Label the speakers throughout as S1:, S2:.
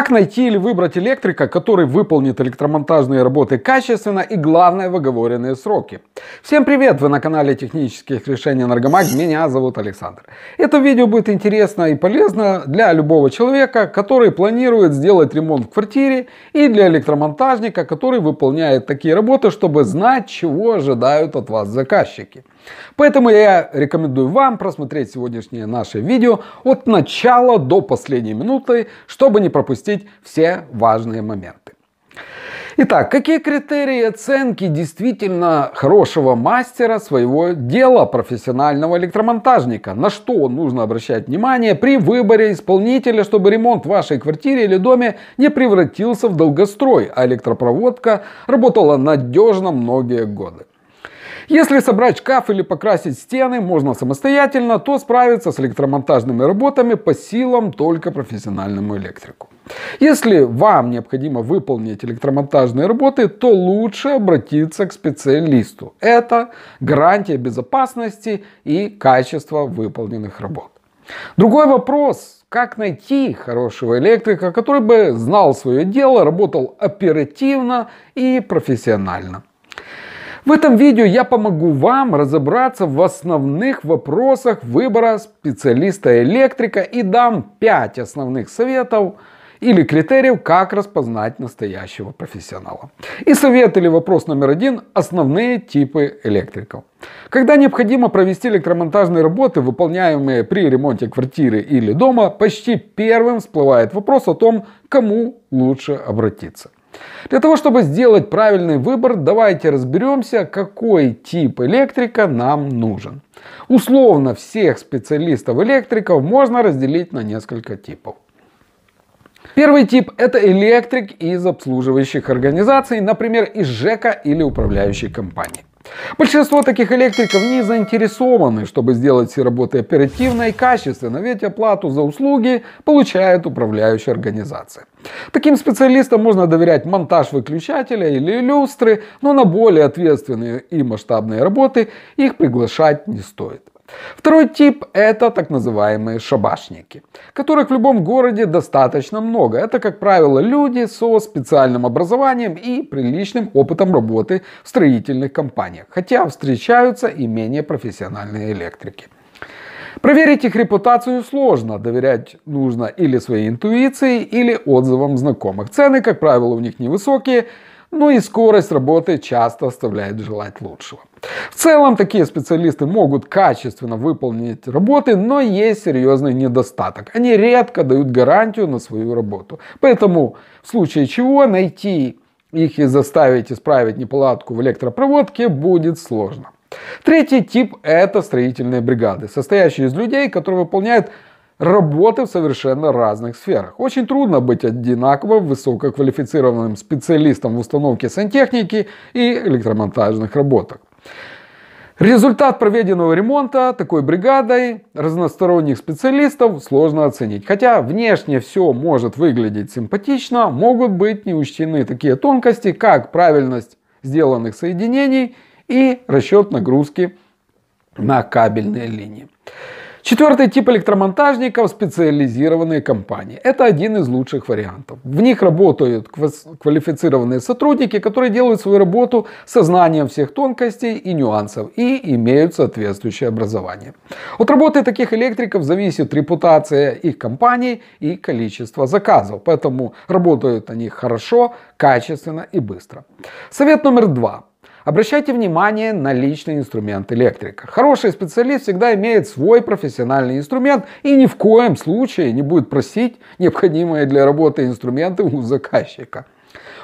S1: Как найти или выбрать электрика, который выполнит электромонтажные работы качественно и, главное, в оговоренные сроки? Всем привет! Вы на канале технических решений Энергомаг. Меня зовут Александр. Это видео будет интересно и полезно для любого человека, который планирует сделать ремонт в квартире и для электромонтажника, который выполняет такие работы, чтобы знать, чего ожидают от вас заказчики. Поэтому я рекомендую вам просмотреть сегодняшнее наше видео от начала до последней минуты, чтобы не пропустить все важные моменты. Итак, какие критерии оценки действительно хорошего мастера своего дела, профессионального электромонтажника? На что нужно обращать внимание при выборе исполнителя, чтобы ремонт в вашей квартире или доме не превратился в долгострой, а электропроводка работала надежно многие годы? Если собрать шкаф или покрасить стены можно самостоятельно, то справиться с электромонтажными работами по силам только профессиональному электрику. Если вам необходимо выполнить электромонтажные работы, то лучше обратиться к специалисту. Это гарантия безопасности и качества выполненных работ. Другой вопрос, как найти хорошего электрика, который бы знал свое дело, работал оперативно и профессионально. В этом видео я помогу вам разобраться в основных вопросах выбора специалиста-электрика и дам 5 основных советов или критериев, как распознать настоящего профессионала. И совет или вопрос номер один – основные типы электриков. Когда необходимо провести электромонтажные работы, выполняемые при ремонте квартиры или дома, почти первым всплывает вопрос о том, кому лучше обратиться. Для того, чтобы сделать правильный выбор, давайте разберемся, какой тип электрика нам нужен. Условно всех специалистов-электриков можно разделить на несколько типов. Первый тип – это электрик из обслуживающих организаций, например, из ЖЭКа или управляющей компании. Большинство таких электриков не заинтересованы, чтобы сделать все работы оперативно и качественно, ведь оплату за услуги получает управляющая организация. Таким специалистам можно доверять монтаж выключателя или люстры, но на более ответственные и масштабные работы их приглашать не стоит. Второй тип – это так называемые шабашники, которых в любом городе достаточно много. Это, как правило, люди со специальным образованием и приличным опытом работы в строительных компаниях, хотя встречаются и менее профессиональные электрики. Проверить их репутацию сложно, доверять нужно или своей интуиции, или отзывам знакомых. Цены, как правило, у них невысокие, но ну и скорость работы часто оставляет желать лучшего. В целом, такие специалисты могут качественно выполнить работы, но есть серьезный недостаток. Они редко дают гарантию на свою работу. Поэтому в случае чего найти их и заставить исправить неполадку в электропроводке будет сложно. Третий тип – это строительные бригады, состоящие из людей, которые выполняют работы в совершенно разных сферах. Очень трудно быть одинаково высококвалифицированным специалистом в установке сантехники и электромонтажных работах. Результат проведенного ремонта такой бригадой разносторонних специалистов сложно оценить. Хотя внешне все может выглядеть симпатично, могут быть не учтены такие тонкости, как правильность сделанных соединений – и расчет нагрузки на кабельные линии. Четвертый тип электромонтажников – специализированные компании. Это один из лучших вариантов. В них работают квалифицированные сотрудники, которые делают свою работу со знанием всех тонкостей и нюансов и имеют соответствующее образование. От работы таких электриков зависит репутация их компаний и количество заказов, поэтому работают они хорошо, качественно и быстро. Совет номер два. Обращайте внимание на личный инструмент электрика. Хороший специалист всегда имеет свой профессиональный инструмент и ни в коем случае не будет просить необходимые для работы инструменты у заказчика.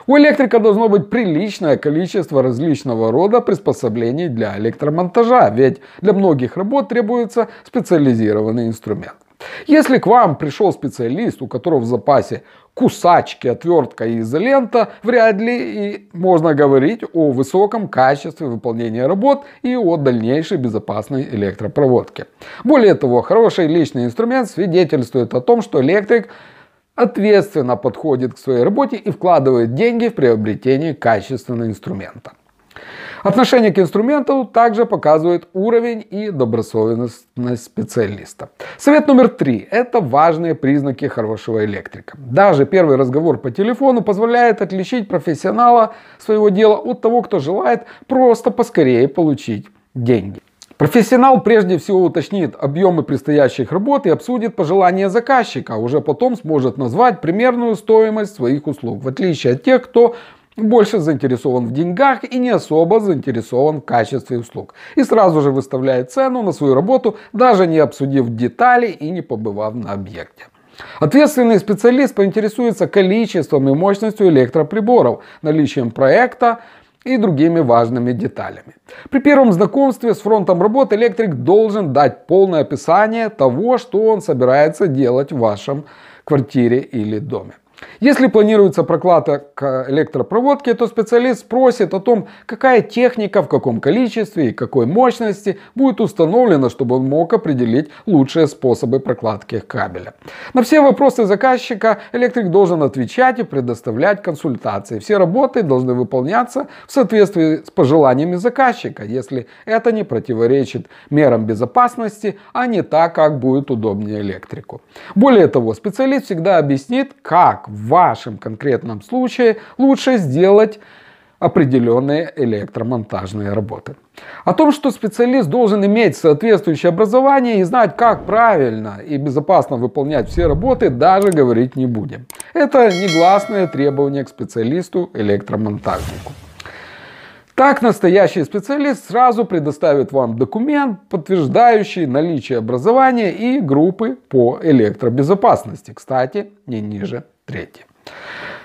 S1: У электрика должно быть приличное количество различного рода приспособлений для электромонтажа, ведь для многих работ требуется специализированный инструмент. Если к вам пришел специалист, у которого в запасе кусачки, отвертка и изолента, вряд ли и можно говорить о высоком качестве выполнения работ и о дальнейшей безопасной электропроводке. Более того, хороший личный инструмент свидетельствует о том, что электрик ответственно подходит к своей работе и вкладывает деньги в приобретение качественного инструмента. Отношение к инструменту также показывает уровень и добросовестность специалиста. Совет номер три – это важные признаки хорошего электрика. Даже первый разговор по телефону позволяет отличить профессионала своего дела от того, кто желает просто поскорее получить деньги. Профессионал прежде всего уточнит объемы предстоящих работ и обсудит пожелания заказчика, а уже потом сможет назвать примерную стоимость своих услуг, в отличие от тех, кто больше заинтересован в деньгах и не особо заинтересован в качестве услуг. И сразу же выставляет цену на свою работу, даже не обсудив детали и не побывав на объекте. Ответственный специалист поинтересуется количеством и мощностью электроприборов, наличием проекта, и другими важными деталями. При первом знакомстве с фронтом работ электрик должен дать полное описание того, что он собирается делать в вашем квартире или доме. Если планируется прокладка электропроводки, то специалист спросит о том, какая техника, в каком количестве и какой мощности будет установлена, чтобы он мог определить лучшие способы прокладки кабеля. На все вопросы заказчика электрик должен отвечать и предоставлять консультации. Все работы должны выполняться в соответствии с пожеланиями заказчика, если это не противоречит мерам безопасности, а не так, как будет удобнее электрику. Более того, специалист всегда объяснит, как в вашем конкретном случае лучше сделать определенные электромонтажные работы. О том, что специалист должен иметь соответствующее образование и знать, как правильно и безопасно выполнять все работы, даже говорить не будем. Это негласное требование к специалисту-электромонтажнику. Так настоящий специалист сразу предоставит вам документ, подтверждающий наличие образования и группы по электробезопасности. Кстати, не ниже Третье.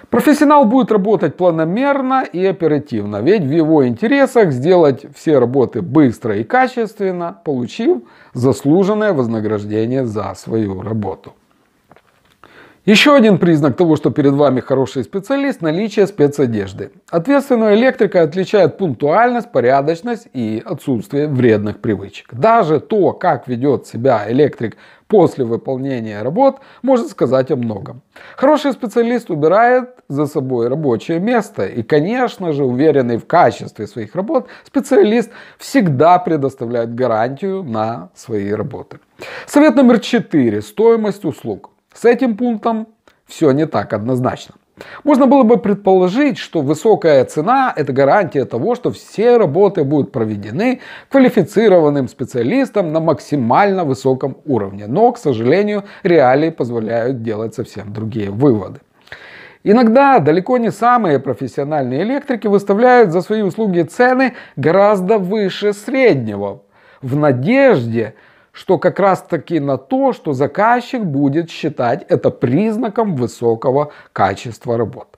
S1: Профессионал будет работать планомерно и оперативно, ведь в его интересах сделать все работы быстро и качественно, получив заслуженное вознаграждение за свою работу. Еще один признак того, что перед вами хороший специалист – наличие спецодежды. Ответственного электрика отличает пунктуальность, порядочность и отсутствие вредных привычек. Даже то, как ведет себя электрик после выполнения работ, может сказать о многом. Хороший специалист убирает за собой рабочее место и, конечно же, уверенный в качестве своих работ, специалист всегда предоставляет гарантию на свои работы. Совет номер четыре – Стоимость услуг. С этим пунктом все не так однозначно. Можно было бы предположить, что высокая цена – это гарантия того, что все работы будут проведены квалифицированным специалистом на максимально высоком уровне. Но, к сожалению, реалии позволяют делать совсем другие выводы. Иногда далеко не самые профессиональные электрики выставляют за свои услуги цены гораздо выше среднего, в надежде, что как раз таки на то, что заказчик будет считать это признаком высокого качества работ.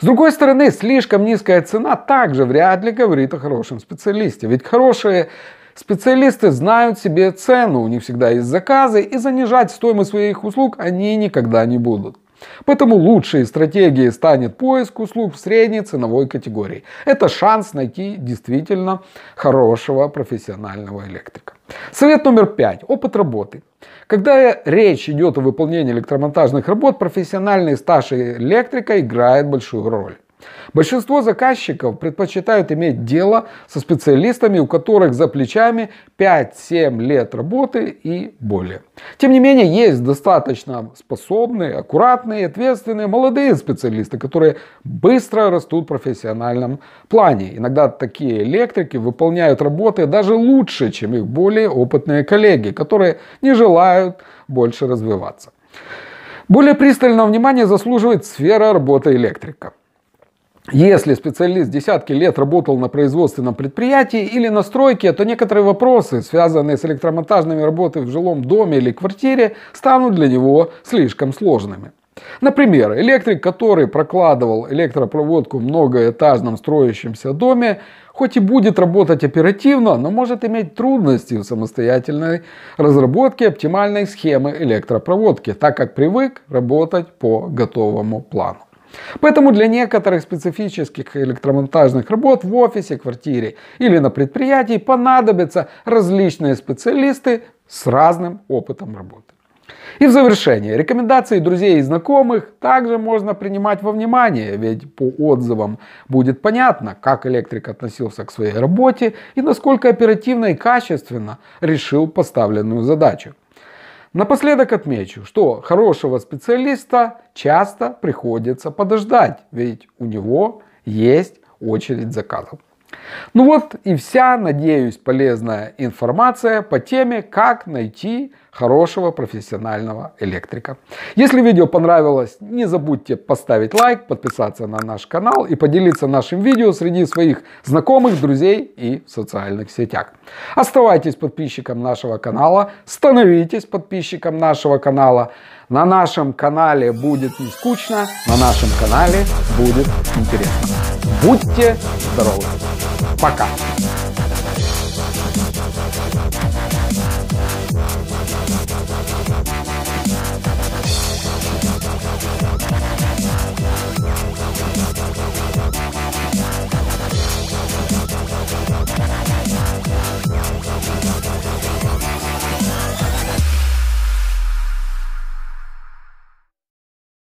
S1: С другой стороны, слишком низкая цена также вряд ли говорит о хорошем специалисте, ведь хорошие Специалисты знают себе цену, у них всегда есть заказы, и занижать стоимость своих услуг они никогда не будут. Поэтому лучшей стратегией станет поиск услуг в средней ценовой категории. Это шанс найти действительно хорошего профессионального электрика. Совет номер пять. Опыт работы. Когда речь идет о выполнении электромонтажных работ, профессиональный стаж электрика играет большую роль. Большинство заказчиков предпочитают иметь дело со специалистами, у которых за плечами 5-7 лет работы и более. Тем не менее, есть достаточно способные, аккуратные, ответственные молодые специалисты, которые быстро растут в профессиональном плане. Иногда такие электрики выполняют работы даже лучше, чем их более опытные коллеги, которые не желают больше развиваться. Более пристального внимания заслуживает сфера работы электрика. Если специалист десятки лет работал на производственном предприятии или на стройке, то некоторые вопросы, связанные с электромонтажными работами в жилом доме или квартире, станут для него слишком сложными. Например, электрик, который прокладывал электропроводку в многоэтажном строящемся доме, хоть и будет работать оперативно, но может иметь трудности в самостоятельной разработке оптимальной схемы электропроводки, так как привык работать по готовому плану. Поэтому для некоторых специфических электромонтажных работ в офисе, квартире или на предприятии понадобятся различные специалисты с разным опытом работы. И в завершение, рекомендации друзей и знакомых также можно принимать во внимание, ведь по отзывам будет понятно, как электрик относился к своей работе и насколько оперативно и качественно решил поставленную задачу. Напоследок отмечу, что хорошего специалиста часто приходится подождать, ведь у него есть очередь заказов. Ну вот и вся, надеюсь, полезная информация по теме, как найти хорошего профессионального электрика. Если видео понравилось, не забудьте поставить лайк, подписаться на наш канал и поделиться нашим видео среди своих знакомых, друзей и в социальных сетях. Оставайтесь подписчиком нашего канала, становитесь подписчиком нашего канала. На нашем канале будет не скучно, на нашем канале будет интересно. Будьте здоровы! Pra cá.